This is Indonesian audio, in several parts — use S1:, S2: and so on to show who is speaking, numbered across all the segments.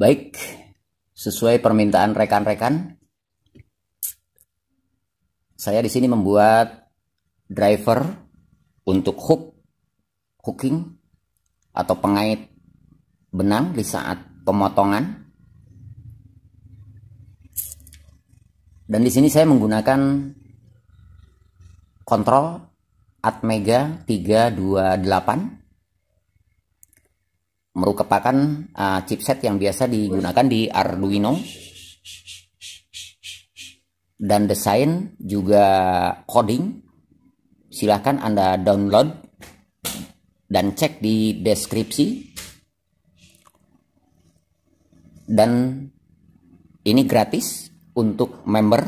S1: Baik, sesuai permintaan rekan-rekan, saya di sini membuat driver untuk hook, hooking, atau pengait benang di saat pemotongan. Dan di sini saya menggunakan kontrol Atmega 328 merupakan uh, chipset yang biasa digunakan di Arduino dan desain juga coding silahkan anda download dan cek di deskripsi dan ini gratis untuk member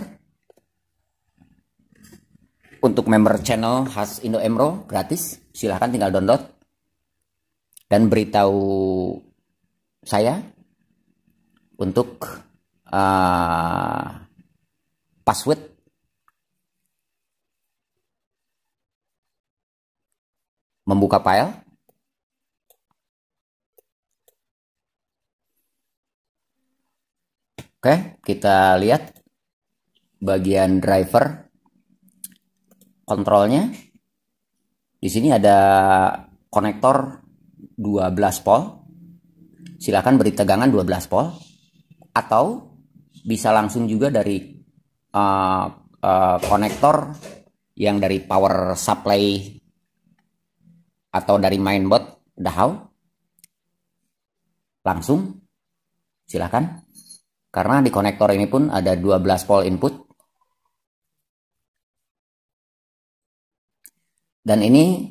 S1: untuk member channel khas Indo Emro gratis silahkan tinggal download dan beritahu saya untuk uh, password membuka file Oke, kita lihat bagian driver kontrolnya. Di sini ada konektor 12 volt, Silakan beri tegangan 12 volt atau bisa langsung juga dari uh, uh, konektor yang dari power supply atau dari mainboard Dahau. Langsung silahkan Karena di konektor ini pun ada 12 volt input. Dan ini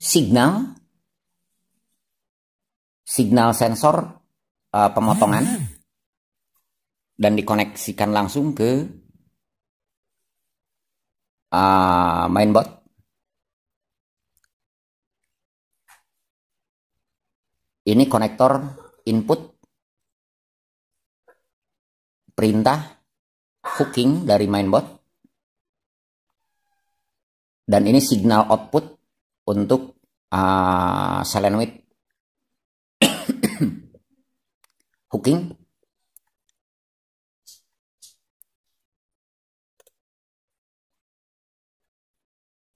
S1: signal signal sensor uh, pemotongan hmm. dan dikoneksikan langsung ke uh, mainboard ini konektor input perintah hooking dari mainboard dan ini signal output untuk uh, ah, selenoid hooking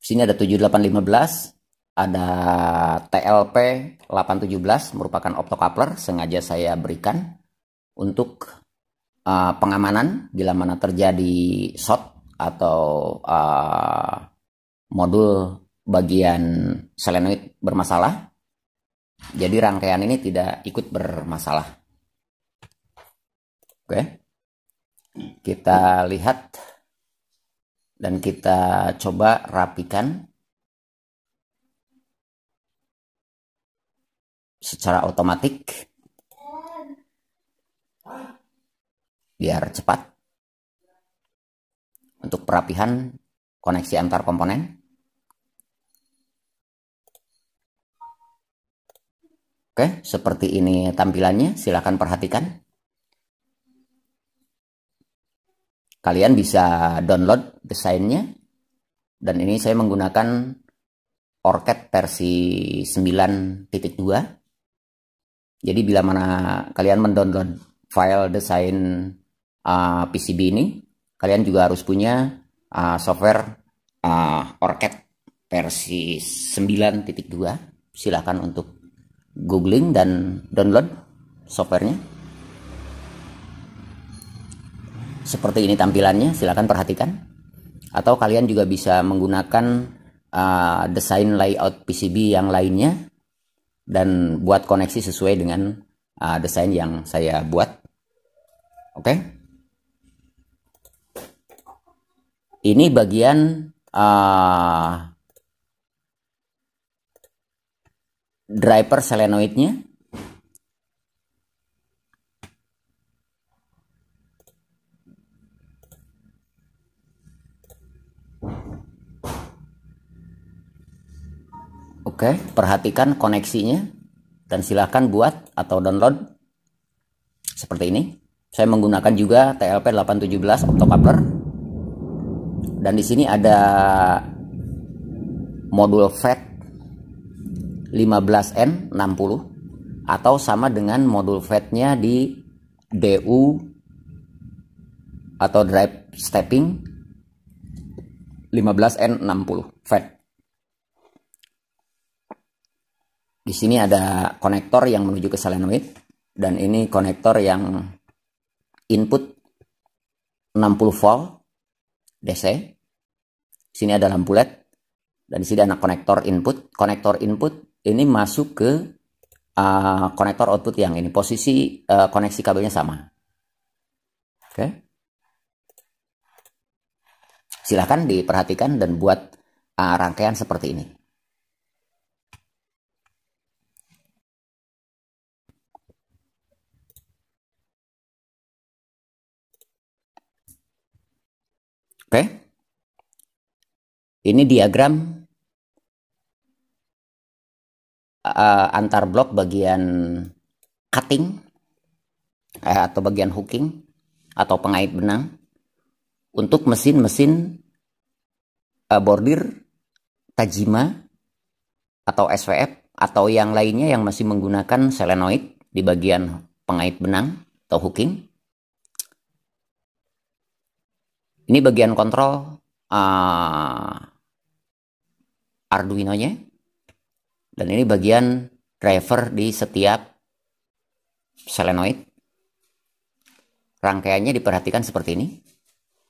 S1: sini ada 7815, ada TLP 817 merupakan optocoupler sengaja saya berikan untuk uh, pengamanan bila mana terjadi short atau uh, modul bagian selenoid bermasalah. Jadi rangkaian ini tidak ikut bermasalah. Oke. Kita lihat dan kita coba rapikan secara otomatik biar cepat untuk perapihan koneksi antar komponen. Oke, seperti ini tampilannya. Silahkan perhatikan. Kalian bisa download desainnya. Dan ini saya menggunakan Orchid versi 9.2. Jadi bila mana kalian mendownload file desain uh, PCB ini, kalian juga harus punya uh, software uh, Orchid versi 9.2. Silakan untuk googling dan download softwarenya. Seperti ini tampilannya, silahkan perhatikan. Atau kalian juga bisa menggunakan uh, desain layout PCB yang lainnya dan buat koneksi sesuai dengan uh, desain yang saya buat. Oke. Okay? Ini bagian uh, driver selenoidnya Oke, perhatikan koneksinya dan silahkan buat atau download seperti ini. Saya menggunakan juga TLP 817 octocoupler Dan di sini ada modul fat 15N60 atau sama dengan modul fatnya di DU atau drive stepping 15N60 fat. Di sini ada konektor yang menuju ke solenoid dan ini konektor yang input 60 volt DC. Di sini ada lampu LED dan di sini ada konektor input konektor input ini masuk ke uh, konektor output yang ini posisi uh, koneksi kabelnya sama oke okay. silahkan diperhatikan dan buat uh, rangkaian seperti ini oke okay. Ini diagram uh, antar blok bagian cutting uh, atau bagian hooking atau pengait benang untuk mesin-mesin uh, bordir Tajima atau SVF atau yang lainnya yang masih menggunakan selenoid di bagian pengait benang atau hooking. Ini bagian kontrol uh, Arduino-nya. Dan ini bagian driver di setiap solenoid. Rangkaiannya diperhatikan seperti ini.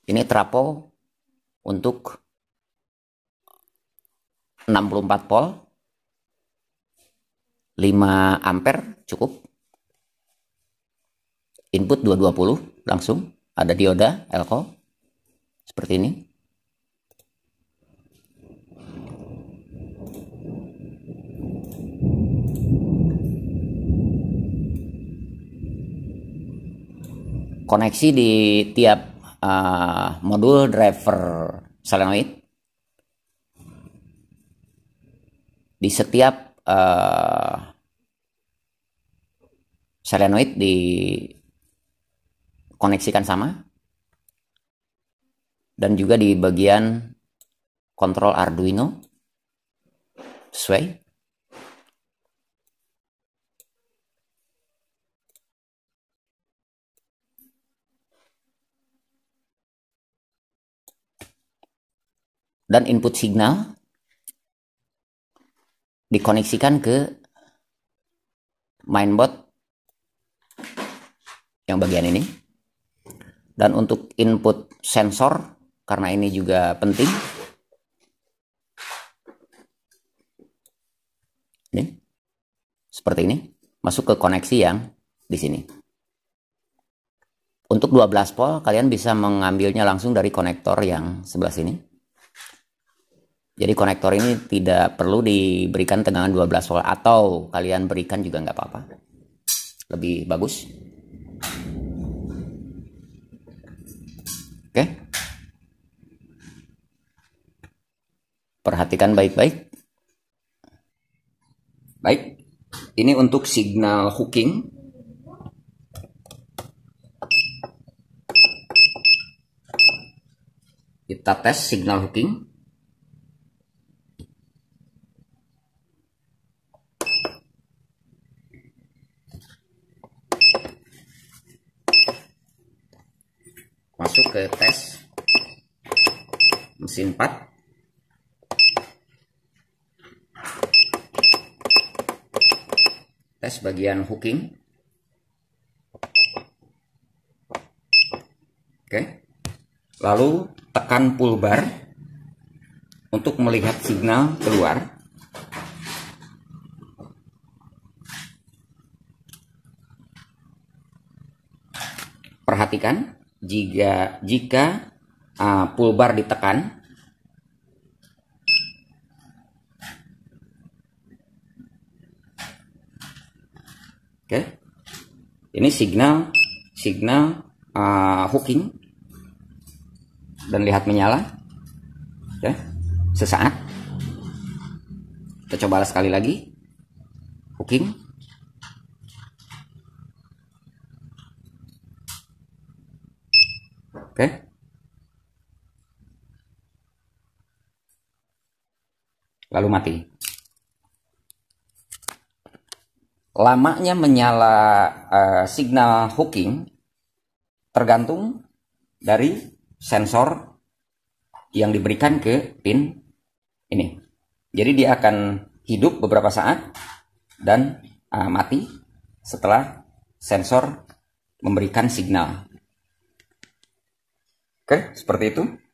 S1: Ini trapo untuk 64 volt 5 ampere cukup input 220 langsung ada dioda elko seperti ini koneksi di tiap uh, modul driver solenoid di setiap uh, solenoid dikoneksikan sama dan juga di bagian kontrol Arduino sesuai dan input signal dikoneksikan ke mainboard yang bagian ini dan untuk input sensor karena ini juga penting ini seperti ini masuk ke koneksi yang di sini untuk 12 volt kalian bisa mengambilnya langsung dari konektor yang sebelah sini jadi konektor ini tidak perlu diberikan tegangan 12 volt atau kalian berikan juga nggak apa-apa. Lebih bagus. Oke. Perhatikan baik-baik. Baik. Ini untuk signal hooking. Kita tes signal hooking. masuk ke tes mesin 4 tes bagian hooking oke lalu tekan pull bar untuk melihat signal keluar perhatikan jika jika uh, ah, bar ditekan oke okay. ini signal signal uh, hooking dan lihat menyala oke okay. sesaat kita coba sekali lagi hooking Oke? Lalu mati. Lamanya menyala uh, signal hooking tergantung dari sensor yang diberikan ke pin ini. Jadi dia akan hidup beberapa saat dan uh, mati setelah sensor memberikan signal. Oke, seperti itu.